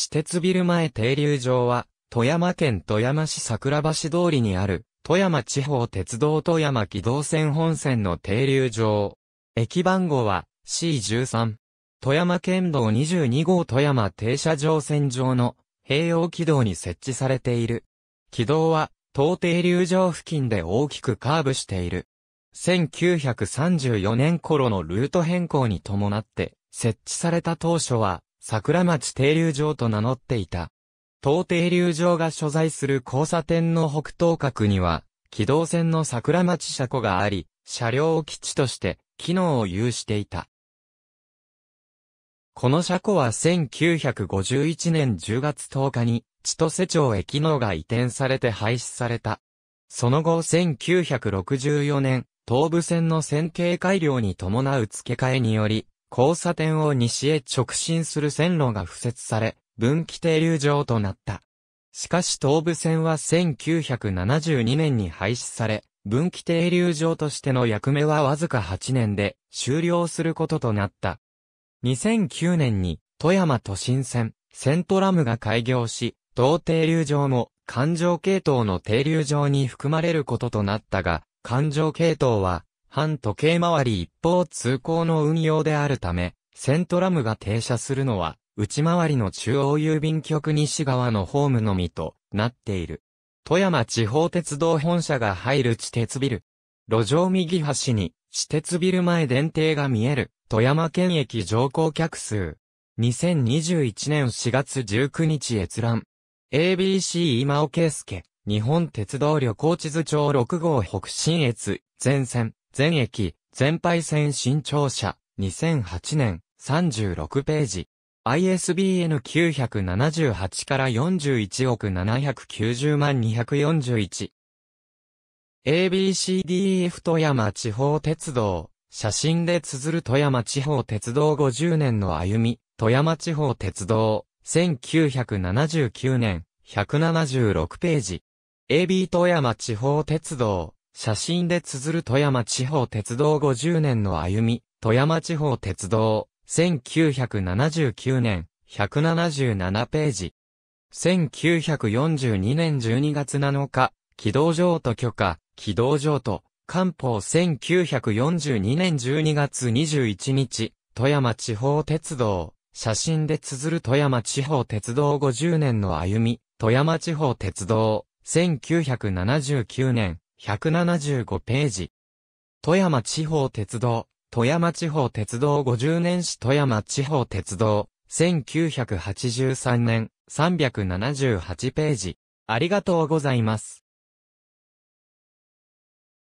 私鉄ビル前停留場は、富山県富山市桜橋通りにある、富山地方鉄道富山機動線本線の停留場。駅番号は C13。富山県道22号富山停車場線上の併用軌道に設置されている。軌道は、当停留場付近で大きくカーブしている。1934年頃のルート変更に伴って設置された当初は桜町停留場と名乗っていた。東停留場が所在する交差点の北東角には、機動線の桜町車庫があり、車両を基地として、機能を有していた。この車庫は1951年10月10日に、千歳町へ機能が移転されて廃止された。その後1964年、東武線の線形改良に伴う付け替えにより、交差点を西へ直進する線路が付設され、分岐停留場となった。しかし東武線は1972年に廃止され、分岐停留場としての役目はわずか8年で終了することとなった。2009年に富山都心線、セントラムが開業し、同停留場も環状系統の停留場に含まれることとなったが、環状系統は反時計回り一方通行の運用であるため、セントラムが停車するのは、内回りの中央郵便局西側のホームのみとなっている。富山地方鉄道本社が入る地鉄ビル。路上右端に、地鉄ビル前電停が見える、富山県駅乗降客数。2021年4月19日閲覧。ABC 今尾圭介、日本鉄道旅行地図帳6号北新越、前線。全駅、全廃線新庁舎、2008年、36ページ。ISBN 978から41億790万241。ABCDF 富山地方鉄道。写真で綴る富山地方鉄道50年の歩み。富山地方鉄道。1979年。176ページ。AB 富山地方鉄道。写真で綴る富山地方鉄道50年の歩み、富山地方鉄道、1979年、177ページ。1942年12月7日、軌道上と許可、軌道上と、官報1942年12月21日、富山地方鉄道、写真で綴る富山地方鉄道50年の歩み、富山地方鉄道、1979年、175ページ。富山地方鉄道、富山地方鉄道50年史富山地方鉄道、1983年、378ページ。ありがとうございます。